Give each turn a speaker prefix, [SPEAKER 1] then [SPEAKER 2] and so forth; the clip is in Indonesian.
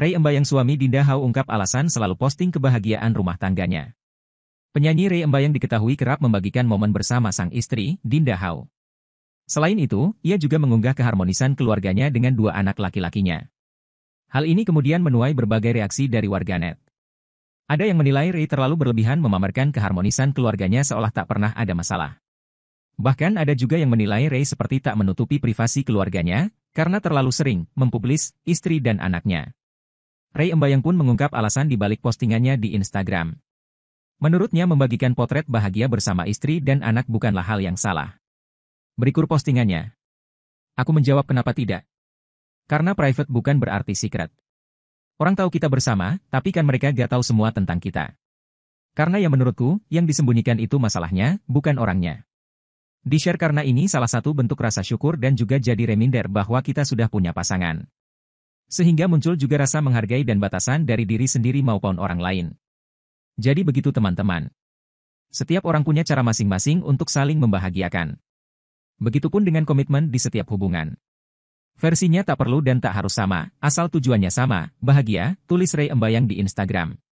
[SPEAKER 1] Ray Embayang suami Dinda Hao ungkap alasan selalu posting kebahagiaan rumah tangganya. Penyanyi Ray Embayang diketahui kerap membagikan momen bersama sang istri, Dinda Hao. Selain itu, ia juga mengunggah keharmonisan keluarganya dengan dua anak laki-lakinya. Hal ini kemudian menuai berbagai reaksi dari warganet. Ada yang menilai Ray terlalu berlebihan memamerkan keharmonisan keluarganya seolah tak pernah ada masalah. Bahkan ada juga yang menilai Ray seperti tak menutupi privasi keluarganya, karena terlalu sering mempublis istri dan anaknya. Ray Embayang pun mengungkap alasan di balik postingannya di Instagram. Menurutnya membagikan potret bahagia bersama istri dan anak bukanlah hal yang salah. Berikut postingannya. Aku menjawab kenapa tidak. Karena private bukan berarti secret. Orang tahu kita bersama, tapi kan mereka gak tahu semua tentang kita. Karena yang menurutku, yang disembunyikan itu masalahnya, bukan orangnya. Di-share karena ini salah satu bentuk rasa syukur dan juga jadi reminder bahwa kita sudah punya pasangan. Sehingga muncul juga rasa menghargai dan batasan dari diri sendiri maupun orang lain. Jadi begitu teman-teman. Setiap orang punya cara masing-masing untuk saling membahagiakan. Begitupun dengan komitmen di setiap hubungan. Versinya tak perlu dan tak harus sama, asal tujuannya sama, bahagia, tulis Ray Embayang di Instagram.